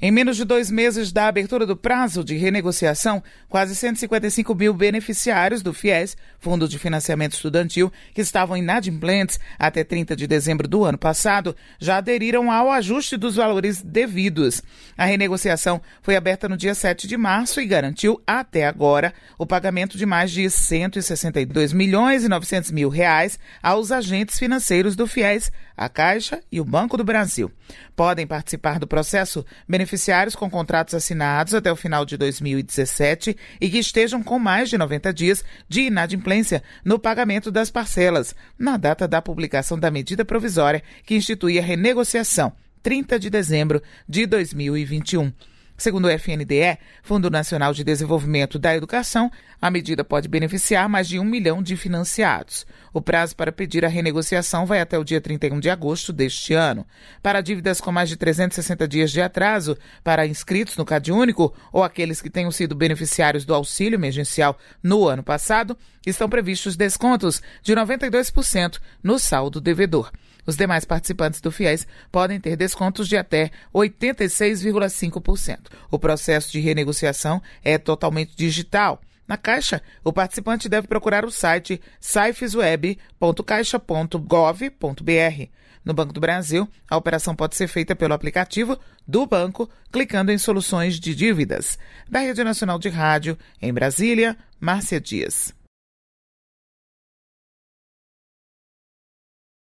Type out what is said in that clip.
Em menos de dois meses da abertura do prazo de renegociação, quase 155 mil beneficiários do FIES, Fundo de Financiamento Estudantil, que estavam inadimplentes até 30 de dezembro do ano passado, já aderiram ao ajuste dos valores devidos. A renegociação foi aberta no dia 7 de março e garantiu, até agora, o pagamento de mais de 162 milhões e 900 mil reais aos agentes financeiros do FIES, a Caixa e o Banco do Brasil. Podem participar do processo beneficiários beneficiários com contratos assinados até o final de 2017 e que estejam com mais de 90 dias de inadimplência no pagamento das parcelas, na data da publicação da medida provisória que institui a renegociação, 30 de dezembro de 2021. Segundo o FNDE, Fundo Nacional de Desenvolvimento da Educação, a medida pode beneficiar mais de um milhão de financiados. O prazo para pedir a renegociação vai até o dia 31 de agosto deste ano. Para dívidas com mais de 360 dias de atraso, para inscritos no CadÚnico ou aqueles que tenham sido beneficiários do auxílio emergencial no ano passado, estão previstos descontos de 92% no saldo devedor. Os demais participantes do FIES podem ter descontos de até 86,5%. O processo de renegociação é totalmente digital. Na Caixa, o participante deve procurar o site saifesweb.caixa.gov.br. No Banco do Brasil, a operação pode ser feita pelo aplicativo do banco, clicando em Soluções de Dívidas. Da Rede Nacional de Rádio, em Brasília, Márcia Dias.